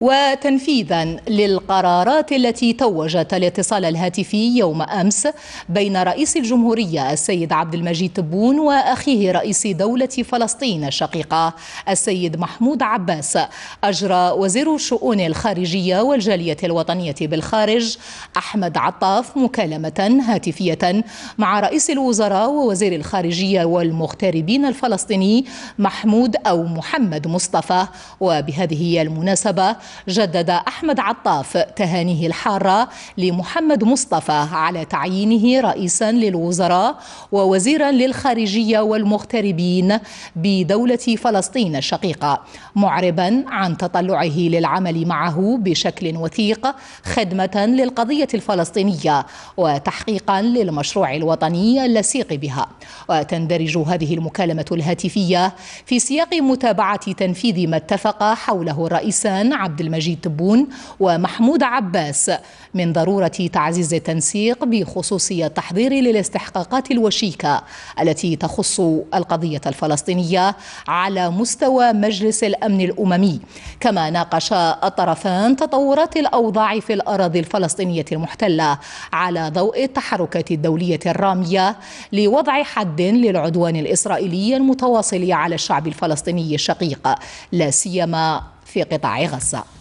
وتنفيذا للقرارات التي توجت الاتصال الهاتفي يوم امس بين رئيس الجمهوريه السيد عبد المجيد تبون واخيه رئيس دوله فلسطين الشقيقه السيد محمود عباس اجرى وزير الشؤون الخارجيه والجاليه الوطنيه بالخارج احمد عطاف مكالمه هاتفيه مع رئيس الوزراء ووزير الخارجيه والمغتربين الفلسطيني محمود او محمد مصطفى وبهذه المناسبه جدد أحمد عطاف تهانيه الحارة لمحمد مصطفى على تعيينه رئيسا للوزراء ووزيرا للخارجية والمغتربين بدولة فلسطين الشقيقة معربا عن تطلعه للعمل معه بشكل وثيق خدمة للقضية الفلسطينية وتحقيقا للمشروع الوطني اللصيق بها وتندرج هذه المكالمة الهاتفية في سياق متابعة تنفيذ ما اتفق حوله الرئيسان عبد عبد المجيد تبون ومحمود عباس من ضرورة تعزيز التنسيق بخصوصية التحضير للاستحقاقات الوشيكة التي تخص القضية الفلسطينية على مستوى مجلس الأمن الأممي كما ناقش الطرفان تطورات الأوضاع في الأراضي الفلسطينية المحتلة على ضوء التحركات الدولية الرامية لوضع حد للعدوان الإسرائيلي المتواصل على الشعب الفلسطيني الشقيق لا سيما في قطاع غزة